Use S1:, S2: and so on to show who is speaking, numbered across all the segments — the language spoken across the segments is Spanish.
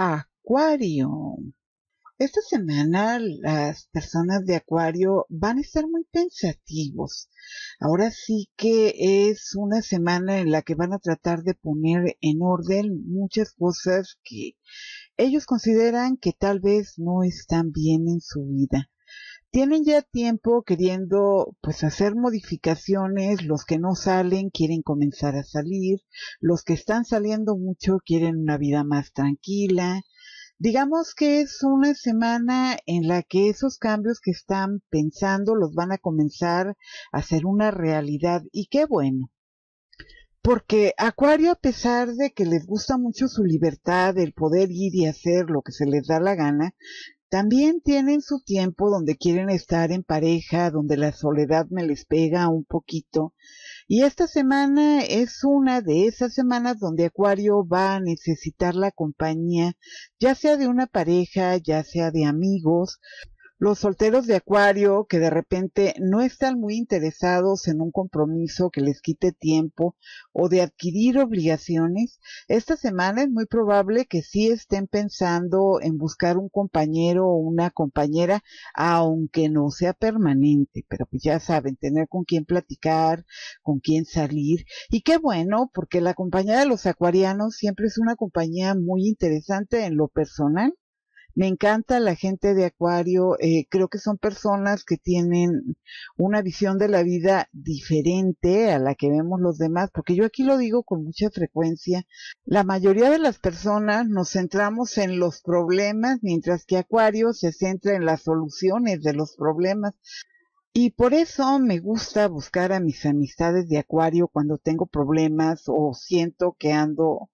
S1: Acuario. Esta semana las personas de Acuario van a estar muy pensativos. Ahora sí que es una semana en la que van a tratar de poner en orden muchas cosas que ellos consideran que tal vez no están bien en su vida tienen ya tiempo queriendo pues hacer modificaciones, los que no salen quieren comenzar a salir, los que están saliendo mucho quieren una vida más tranquila. Digamos que es una semana en la que esos cambios que están pensando los van a comenzar a ser una realidad y qué bueno. Porque Acuario, a pesar de que les gusta mucho su libertad, el poder ir y hacer lo que se les da la gana, también tienen su tiempo donde quieren estar en pareja, donde la soledad me les pega un poquito. Y esta semana es una de esas semanas donde Acuario va a necesitar la compañía, ya sea de una pareja, ya sea de amigos, los solteros de Acuario que de repente no están muy interesados en un compromiso que les quite tiempo o de adquirir obligaciones, esta semana es muy probable que sí estén pensando en buscar un compañero o una compañera, aunque no sea permanente, pero pues ya saben, tener con quién platicar, con quién salir. Y qué bueno, porque la compañía de los acuarianos siempre es una compañía muy interesante en lo personal me encanta la gente de Acuario, eh, creo que son personas que tienen una visión de la vida diferente a la que vemos los demás, porque yo aquí lo digo con mucha frecuencia, la mayoría de las personas nos centramos en los problemas, mientras que Acuario se centra en las soluciones de los problemas. Y por eso me gusta buscar a mis amistades de Acuario cuando tengo problemas o siento que ando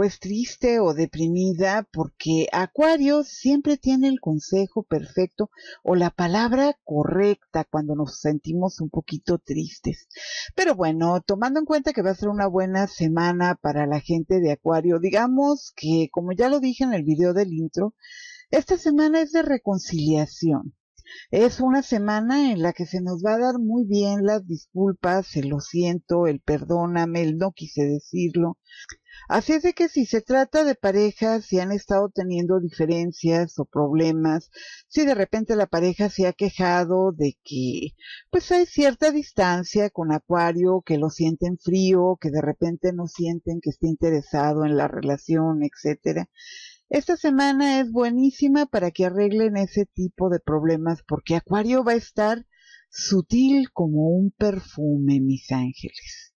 S1: pues triste o deprimida porque Acuario siempre tiene el consejo perfecto o la palabra correcta cuando nos sentimos un poquito tristes. Pero bueno, tomando en cuenta que va a ser una buena semana para la gente de Acuario, digamos que como ya lo dije en el video del intro, esta semana es de reconciliación. Es una semana en la que se nos va a dar muy bien las disculpas, el lo siento, el perdóname, el no quise decirlo. Así es de que si se trata de parejas, si han estado teniendo diferencias o problemas, si de repente la pareja se ha quejado de que pues hay cierta distancia con Acuario, que lo sienten frío, que de repente no sienten que esté interesado en la relación, etcétera. Esta semana es buenísima para que arreglen ese tipo de problemas porque Acuario va a estar sutil como un perfume, mis ángeles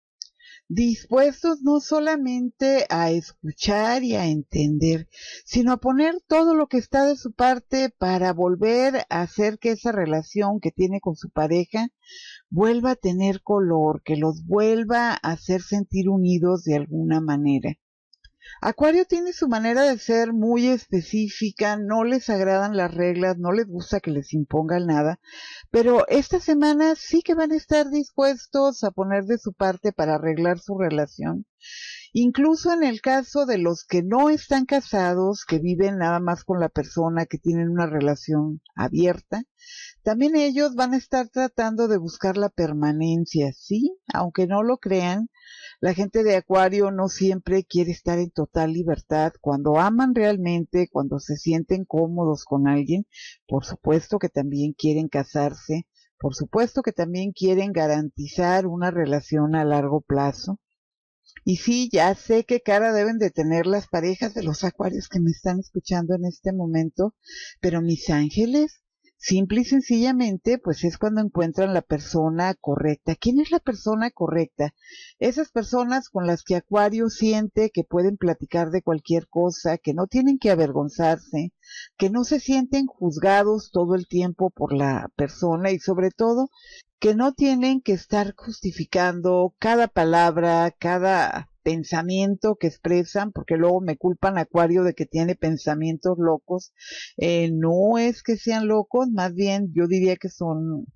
S1: dispuestos no solamente a escuchar y a entender, sino a poner todo lo que está de su parte para volver a hacer que esa relación que tiene con su pareja vuelva a tener color, que los vuelva a hacer sentir unidos de alguna manera. Acuario tiene su manera de ser muy específica, no les agradan las reglas, no les gusta que les impongan nada, pero esta semana sí que van a estar dispuestos a poner de su parte para arreglar su relación Incluso en el caso de los que no están casados, que viven nada más con la persona, que tienen una relación abierta, también ellos van a estar tratando de buscar la permanencia, ¿sí? Aunque no lo crean, la gente de Acuario no siempre quiere estar en total libertad. Cuando aman realmente, cuando se sienten cómodos con alguien, por supuesto que también quieren casarse, por supuesto que también quieren garantizar una relación a largo plazo. Y sí, ya sé qué cara deben de tener las parejas de los acuarios que me están escuchando en este momento, pero mis ángeles, Simple y sencillamente, pues es cuando encuentran la persona correcta. ¿Quién es la persona correcta? Esas personas con las que Acuario siente que pueden platicar de cualquier cosa, que no tienen que avergonzarse, que no se sienten juzgados todo el tiempo por la persona y sobre todo que no tienen que estar justificando cada palabra, cada pensamiento que expresan, porque luego me culpan Acuario de que tiene pensamientos locos. Eh, no es que sean locos, más bien yo diría que son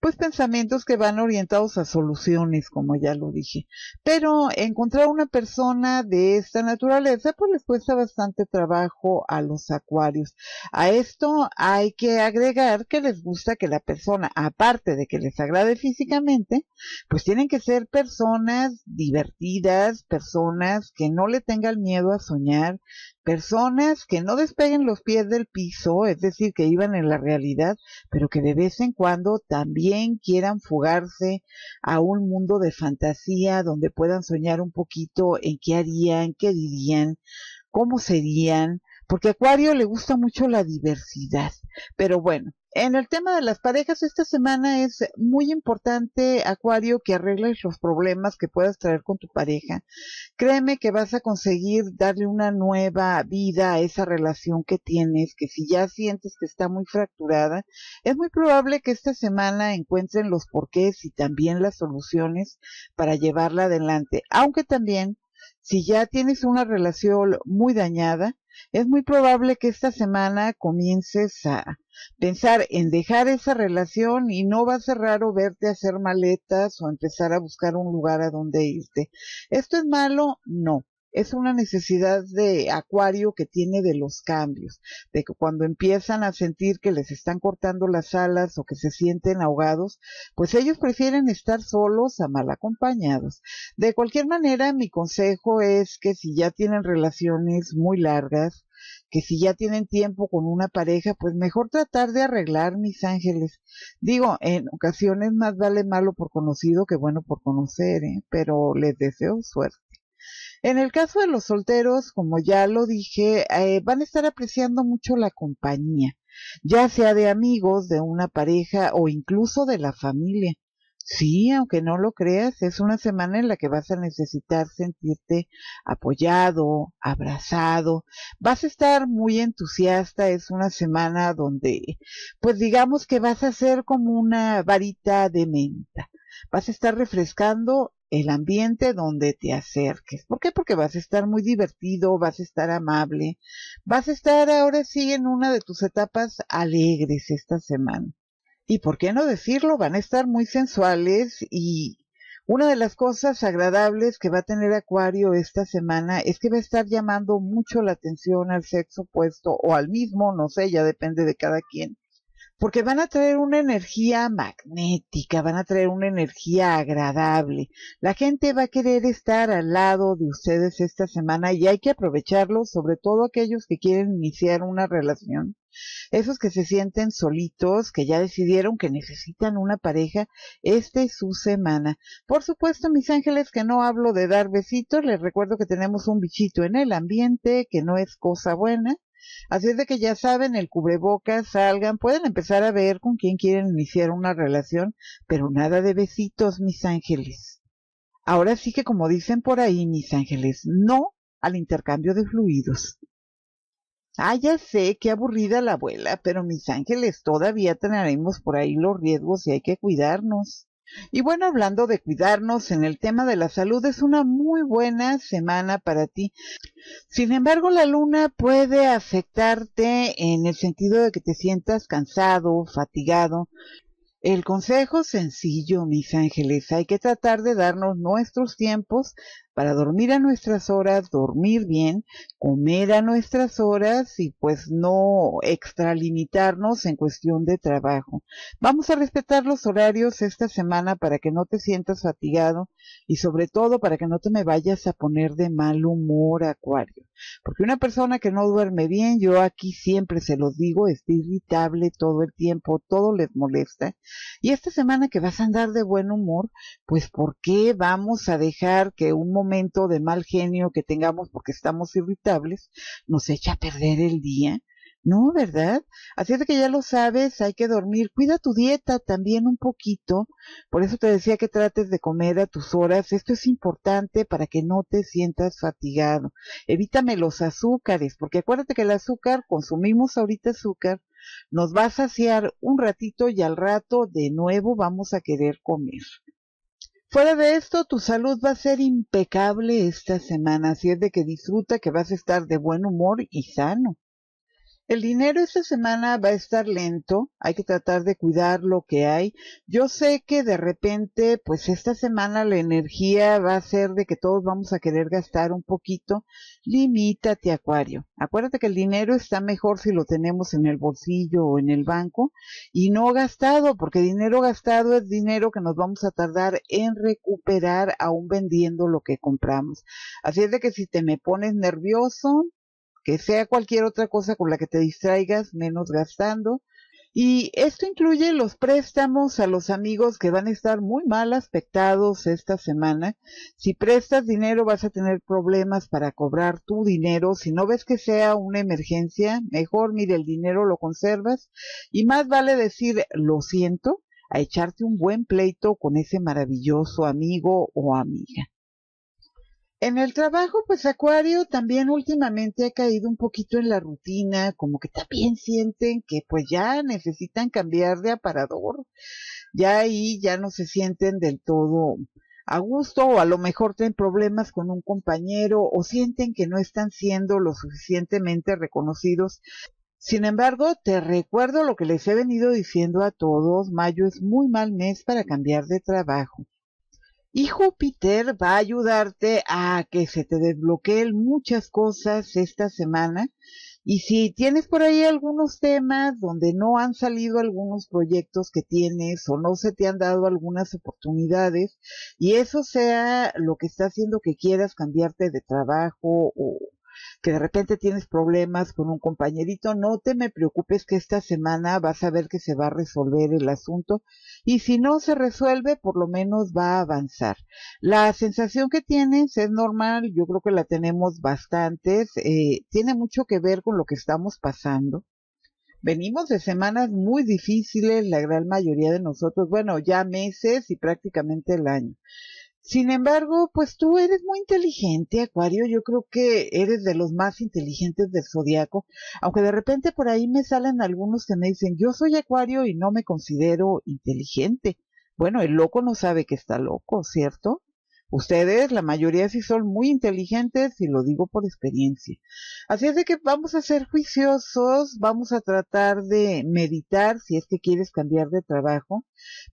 S1: pues pensamientos que van orientados a soluciones, como ya lo dije. Pero encontrar una persona de esta naturaleza, pues les cuesta bastante trabajo a los acuarios. A esto hay que agregar que les gusta que la persona, aparte de que les agrade físicamente, pues tienen que ser personas divertidas, personas que no le tengan miedo a soñar, personas que no despeguen los pies del piso, es decir, que iban en la realidad, pero que de vez en cuando también quieran fugarse a un mundo de fantasía donde puedan soñar un poquito en qué harían, qué dirían, cómo serían, porque Acuario le gusta mucho la diversidad. Pero bueno, en el tema de las parejas, esta semana es muy importante, Acuario, que arregles los problemas que puedas traer con tu pareja. Créeme que vas a conseguir darle una nueva vida a esa relación que tienes, que si ya sientes que está muy fracturada, es muy probable que esta semana encuentren los porqués y también las soluciones para llevarla adelante. Aunque también si ya tienes una relación muy dañada, es muy probable que esta semana comiences a pensar en dejar esa relación y no va a ser raro verte hacer maletas o empezar a buscar un lugar a donde irte. ¿Esto es malo? No es una necesidad de acuario que tiene de los cambios, de que cuando empiezan a sentir que les están cortando las alas o que se sienten ahogados, pues ellos prefieren estar solos a mal acompañados. De cualquier manera, mi consejo es que si ya tienen relaciones muy largas, que si ya tienen tiempo con una pareja, pues mejor tratar de arreglar, mis ángeles. Digo, en ocasiones más vale malo por conocido que bueno por conocer, ¿eh? pero les deseo suerte. En el caso de los solteros, como ya lo dije, eh, van a estar apreciando mucho la compañía, ya sea de amigos, de una pareja o incluso de la familia. Sí, aunque no lo creas, es una semana en la que vas a necesitar sentirte apoyado, abrazado, vas a estar muy entusiasta, es una semana donde, pues digamos que vas a ser como una varita de menta vas a estar refrescando el ambiente donde te acerques. ¿Por qué? Porque vas a estar muy divertido, vas a estar amable, vas a estar ahora sí en una de tus etapas alegres esta semana. Y por qué no decirlo, van a estar muy sensuales y una de las cosas agradables que va a tener Acuario esta semana es que va a estar llamando mucho la atención al sexo opuesto o al mismo, no sé, ya depende de cada quien porque van a traer una energía magnética, van a traer una energía agradable. La gente va a querer estar al lado de ustedes esta semana y hay que aprovecharlo, sobre todo aquellos que quieren iniciar una relación, esos que se sienten solitos, que ya decidieron que necesitan una pareja, esta es su semana. Por supuesto, mis ángeles, que no hablo de dar besitos, les recuerdo que tenemos un bichito en el ambiente, que no es cosa buena Así es de que ya saben, el cubrebocas, salgan, pueden empezar a ver con quién quieren iniciar una relación, pero nada de besitos, mis ángeles. Ahora sí que como dicen por ahí, mis ángeles, no al intercambio de fluidos. Ah, ya sé, qué aburrida la abuela, pero mis ángeles, todavía tenemos por ahí los riesgos y hay que cuidarnos. Y bueno, hablando de cuidarnos en el tema de la salud, es una muy buena semana para ti. Sin embargo, la luna puede afectarte en el sentido de que te sientas cansado, fatigado. El consejo sencillo, mis ángeles, hay que tratar de darnos nuestros tiempos para dormir a nuestras horas, dormir bien, comer a nuestras horas y pues no extralimitarnos en cuestión de trabajo. Vamos a respetar los horarios esta semana para que no te sientas fatigado y sobre todo para que no te me vayas a poner de mal humor, Acuario. Porque una persona que no duerme bien, yo aquí siempre se lo digo, está irritable todo el tiempo, todo les molesta. Y esta semana que vas a andar de buen humor, pues ¿por qué vamos a dejar que un momento de mal genio que tengamos porque estamos irritables nos echa a perder el día. No, ¿verdad? Así es que ya lo sabes, hay que dormir. Cuida tu dieta también un poquito. Por eso te decía que trates de comer a tus horas. Esto es importante para que no te sientas fatigado. Evítame los azúcares, porque acuérdate que el azúcar, consumimos ahorita azúcar, nos va a saciar un ratito y al rato de nuevo vamos a querer comer. Fuera de esto, tu salud va a ser impecable esta semana, así es de que disfruta que vas a estar de buen humor y sano. El dinero esta semana va a estar lento, hay que tratar de cuidar lo que hay. Yo sé que de repente, pues esta semana la energía va a ser de que todos vamos a querer gastar un poquito. Limítate, Acuario. Acuérdate que el dinero está mejor si lo tenemos en el bolsillo o en el banco y no gastado, porque dinero gastado es dinero que nos vamos a tardar en recuperar aún vendiendo lo que compramos. Así es de que si te me pones nervioso, que sea cualquier otra cosa con la que te distraigas, menos gastando. Y esto incluye los préstamos a los amigos que van a estar muy mal aspectados esta semana. Si prestas dinero vas a tener problemas para cobrar tu dinero. Si no ves que sea una emergencia, mejor mire el dinero lo conservas. Y más vale decir lo siento a echarte un buen pleito con ese maravilloso amigo o amiga. En el trabajo, pues Acuario también últimamente ha caído un poquito en la rutina, como que también sienten que pues ya necesitan cambiar de aparador. Ya ahí ya no se sienten del todo a gusto o a lo mejor tienen problemas con un compañero o sienten que no están siendo lo suficientemente reconocidos. Sin embargo, te recuerdo lo que les he venido diciendo a todos, mayo es muy mal mes para cambiar de trabajo. Y Júpiter va a ayudarte a que se te desbloqueen muchas cosas esta semana. Y si tienes por ahí algunos temas donde no han salido algunos proyectos que tienes o no se te han dado algunas oportunidades y eso sea lo que está haciendo que quieras cambiarte de trabajo o, que de repente tienes problemas con un compañerito, no te me preocupes que esta semana vas a ver que se va a resolver el asunto y si no se resuelve, por lo menos va a avanzar. La sensación que tienes es normal, yo creo que la tenemos bastantes, eh, tiene mucho que ver con lo que estamos pasando. Venimos de semanas muy difíciles, la gran mayoría de nosotros, bueno, ya meses y prácticamente el año. Sin embargo, pues tú eres muy inteligente, Acuario. Yo creo que eres de los más inteligentes del zodiaco. Aunque de repente por ahí me salen algunos que me dicen, yo soy Acuario y no me considero inteligente. Bueno, el loco no sabe que está loco, ¿cierto? Ustedes, la mayoría sí son muy inteligentes y lo digo por experiencia. Así es de que vamos a ser juiciosos, vamos a tratar de meditar si es que quieres cambiar de trabajo,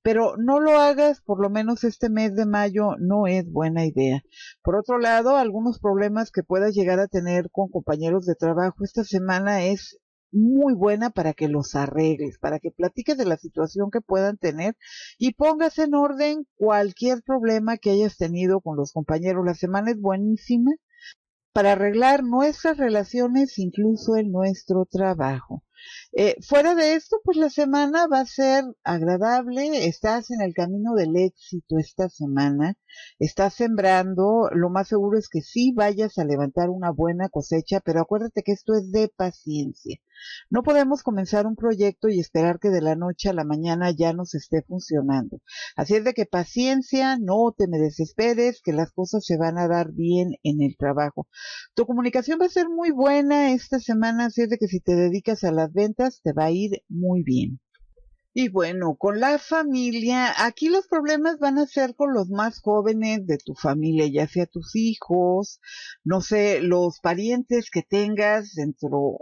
S1: pero no lo hagas por lo menos este mes de mayo, no es buena idea. Por otro lado, algunos problemas que puedas llegar a tener con compañeros de trabajo esta semana es muy buena para que los arregles, para que platiques de la situación que puedan tener y pongas en orden cualquier problema que hayas tenido con los compañeros. La semana es buenísima para arreglar nuestras relaciones, incluso en nuestro trabajo. Eh, fuera de esto, pues la semana va a ser agradable, estás en el camino del éxito esta semana, estás sembrando, lo más seguro es que sí vayas a levantar una buena cosecha, pero acuérdate que esto es de paciencia. No podemos comenzar un proyecto y esperar que de la noche a la mañana ya nos esté funcionando. Así es de que paciencia, no te me desesperes, que las cosas se van a dar bien en el trabajo. Tu comunicación va a ser muy buena esta semana, así es de que si te dedicas a las ventas te va a ir muy bien. Y bueno, con la familia, aquí los problemas van a ser con los más jóvenes de tu familia, ya sea tus hijos, no sé, los parientes que tengas dentro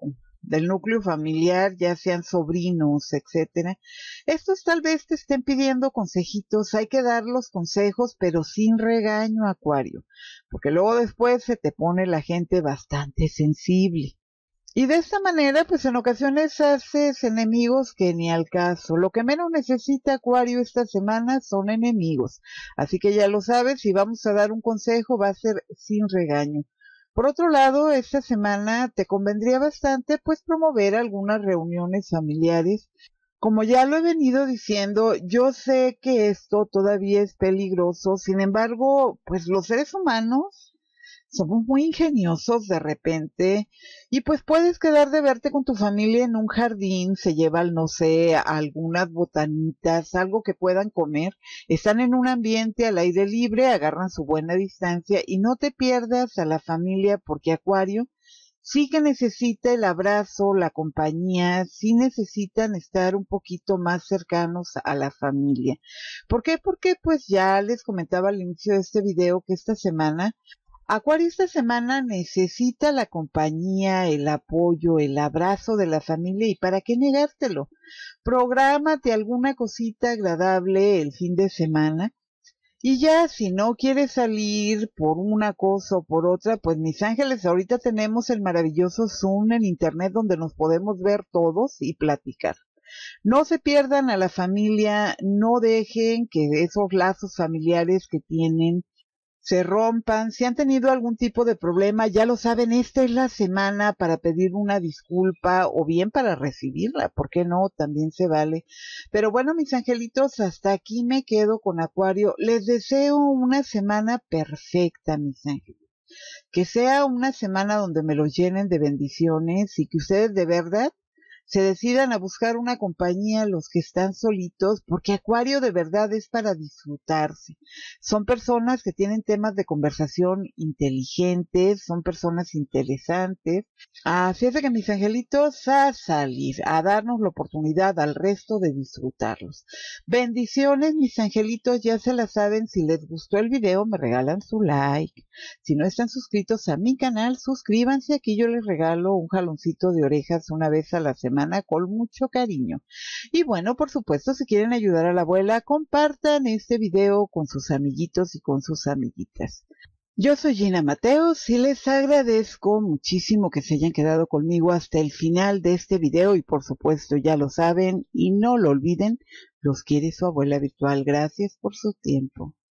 S1: del núcleo familiar, ya sean sobrinos, etcétera. Estos tal vez te estén pidiendo consejitos, hay que dar los consejos, pero sin regaño, Acuario, porque luego después se te pone la gente bastante sensible. Y de esta manera, pues en ocasiones haces enemigos que ni al caso. Lo que menos necesita Acuario esta semana son enemigos. Así que ya lo sabes, si vamos a dar un consejo va a ser sin regaño. Por otro lado, esta semana te convendría bastante pues promover algunas reuniones familiares. Como ya lo he venido diciendo, yo sé que esto todavía es peligroso, sin embargo, pues los seres humanos somos muy ingeniosos de repente y pues puedes quedar de verte con tu familia en un jardín, se llevan, no sé, algunas botanitas, algo que puedan comer, están en un ambiente al aire libre, agarran su buena distancia y no te pierdas a la familia porque Acuario sí que necesita el abrazo, la compañía, sí necesitan estar un poquito más cercanos a la familia. ¿Por qué? Porque pues ya les comentaba al inicio de este video que esta semana Acuario esta semana necesita la compañía, el apoyo, el abrazo de la familia y para qué negártelo. Prográmate alguna cosita agradable el fin de semana y ya si no quieres salir por una cosa o por otra, pues mis ángeles, ahorita tenemos el maravilloso Zoom en internet donde nos podemos ver todos y platicar. No se pierdan a la familia, no dejen que esos lazos familiares que tienen se rompan, si han tenido algún tipo de problema, ya lo saben, esta es la semana para pedir una disculpa o bien para recibirla, ¿por qué no? También se vale. Pero bueno, mis angelitos, hasta aquí me quedo con Acuario. Les deseo una semana perfecta, mis ángeles. Que sea una semana donde me los llenen de bendiciones y que ustedes de verdad se decidan a buscar una compañía los que están solitos, porque Acuario de verdad es para disfrutarse. Son personas que tienen temas de conversación inteligentes, son personas interesantes. Así es que mis angelitos a salir, a darnos la oportunidad al resto de disfrutarlos. Bendiciones, mis angelitos, ya se la saben, si les gustó el video me regalan su like. Si no están suscritos a mi canal, suscríbanse, aquí yo les regalo un jaloncito de orejas una vez a la semana con mucho cariño. Y bueno, por supuesto, si quieren ayudar a la abuela, compartan este video con sus amiguitos y con sus amiguitas. Yo soy Gina Mateos y les agradezco muchísimo que se hayan quedado conmigo hasta el final de este video y por supuesto ya lo saben y no lo olviden, los quiere su abuela virtual. Gracias por su tiempo.